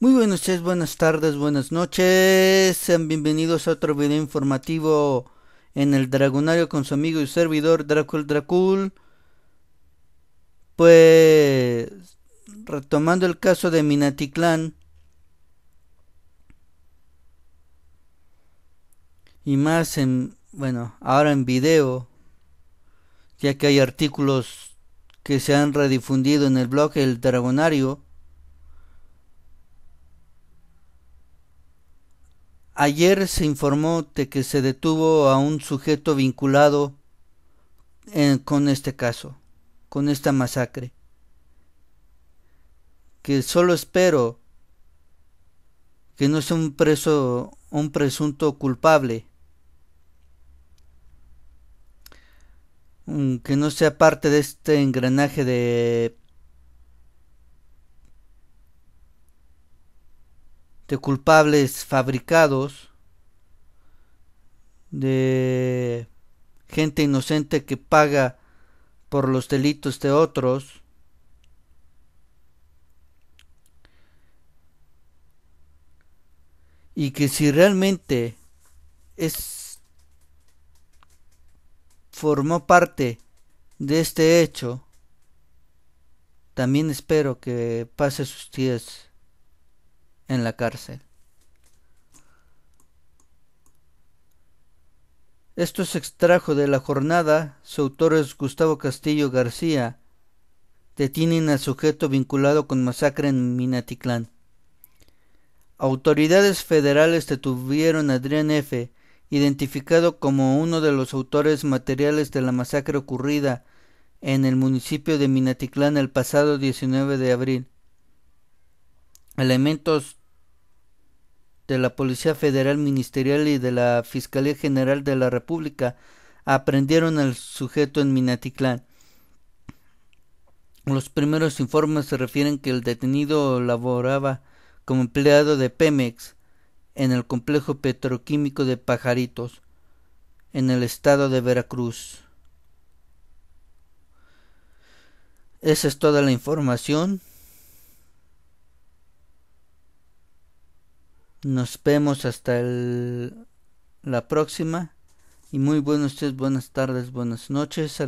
Muy buenos días, buenas tardes, buenas noches. Sean bienvenidos a otro video informativo en el Dragonario con su amigo y servidor Dracul Dracul. Pues retomando el caso de Minatitlán y más en bueno, ahora en video ya que hay artículos que se han redifundido en el blog El Dragonario Ayer se informó de que se detuvo a un sujeto vinculado eh, con este caso, con esta masacre. Que solo espero que no sea un preso, un presunto culpable. Mm, que no sea parte de este engranaje de de culpables fabricados, de gente inocente que paga por los delitos de otros, y que si realmente es formó parte de este hecho, también espero que pase sus días en la cárcel. Esto se extrajo de la jornada, su autor es Gustavo Castillo García. Detienen al sujeto vinculado con masacre en Minatitlán. Autoridades federales detuvieron a Adrián F., identificado como uno de los autores materiales de la masacre ocurrida en el municipio de Minatitlán el pasado 19 de abril. Elementos de la Policía Federal Ministerial y de la Fiscalía General de la República aprendieron al sujeto en Minatitlán. Los primeros informes se refieren que el detenido laboraba como empleado de Pemex en el complejo petroquímico de Pajaritos, en el estado de Veracruz. Esa es toda la información. Nos vemos hasta la próxima. Y muy buenos días, buenas tardes, buenas noches.